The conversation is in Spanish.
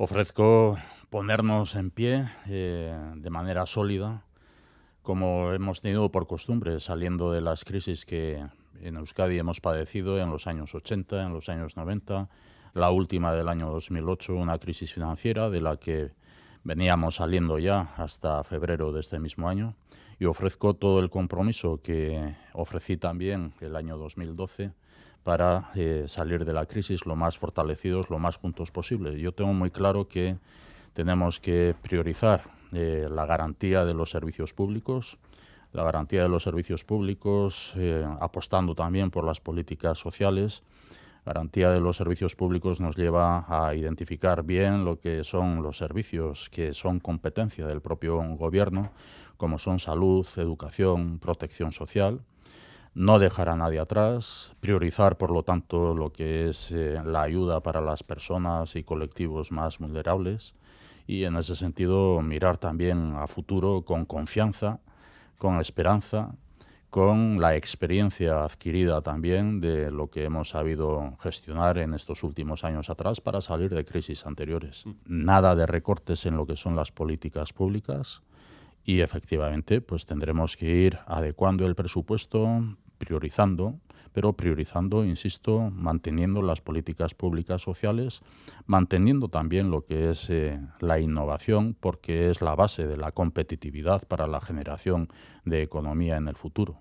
Ofrezco ponernos en pie eh, de manera sólida, como hemos tenido por costumbre, saliendo de las crisis que en Euskadi hemos padecido en los años 80, en los años 90, la última del año 2008, una crisis financiera de la que Veníamos saliendo ya hasta febrero de este mismo año y ofrezco todo el compromiso que ofrecí también el año 2012 para eh, salir de la crisis lo más fortalecidos, lo más juntos posible. Yo tengo muy claro que tenemos que priorizar eh, la garantía de los servicios públicos, la garantía de los servicios públicos, eh, apostando también por las políticas sociales, garantía de los servicios públicos nos lleva a identificar bien lo que son los servicios que son competencia del propio gobierno, como son salud, educación, protección social, no dejar a nadie atrás, priorizar por lo tanto lo que es eh, la ayuda para las personas y colectivos más vulnerables y en ese sentido mirar también a futuro con confianza, con esperanza con la experiencia adquirida también de lo que hemos sabido gestionar en estos últimos años atrás para salir de crisis anteriores. Mm. Nada de recortes en lo que son las políticas públicas y efectivamente pues tendremos que ir adecuando el presupuesto priorizando, pero priorizando, insisto, manteniendo las políticas públicas sociales, manteniendo también lo que es eh, la innovación, porque es la base de la competitividad para la generación de economía en el futuro.